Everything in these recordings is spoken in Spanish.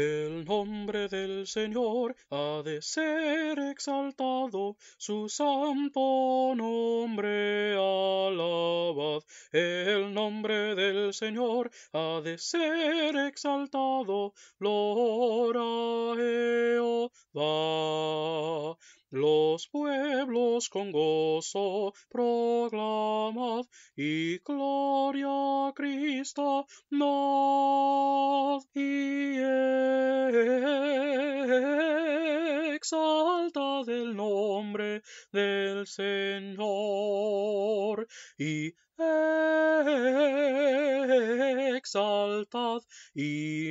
El nombre del Señor ha de ser exaltado, su santo nombre alabad. El nombre del Señor ha de ser exaltado, gloria Jehová. Los pueblos con gozo proclamad y gloria a Cristo nos nombre del Señor y exaltad y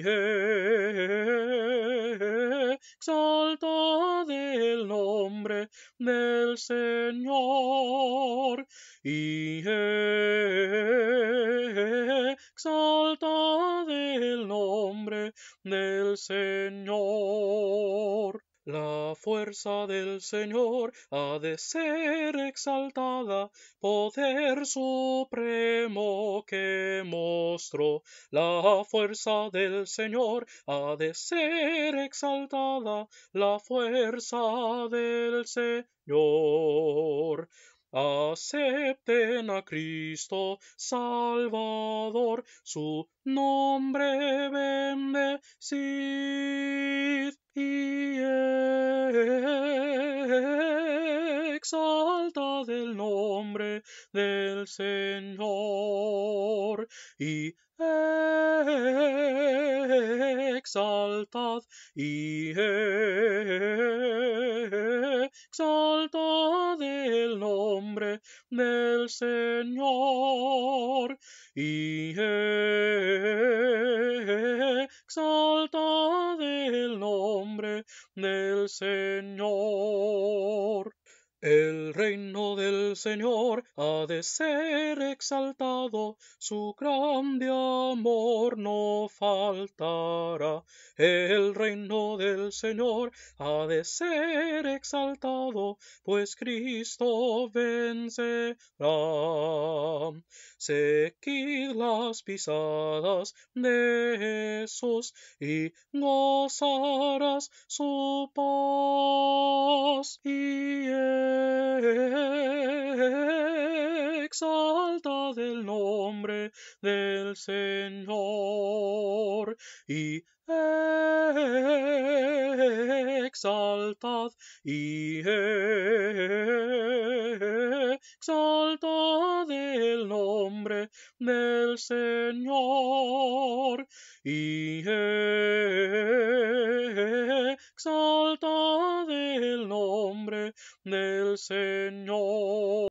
exaltad el nombre del Señor y exaltad el nombre del Señor. La fuerza del Señor ha de ser exaltada, poder supremo que mostró. La fuerza del Señor ha de ser exaltada, la fuerza del Señor. Acepten a Cristo Salvador, su nombre bendecid y exaltad el nombre del Señor y exaltad y exaltad el nombre del Señor y Señor. El reino del Señor ha de ser exaltado, su grande amor no faltará. El reino del Señor ha de ser exaltado, pues Cristo vencerá. Seguid las pisadas de Jesús y gozarás su paz y exalta el nombre del Señor y exaltad y exaltad el nombre del Señor y del Señor.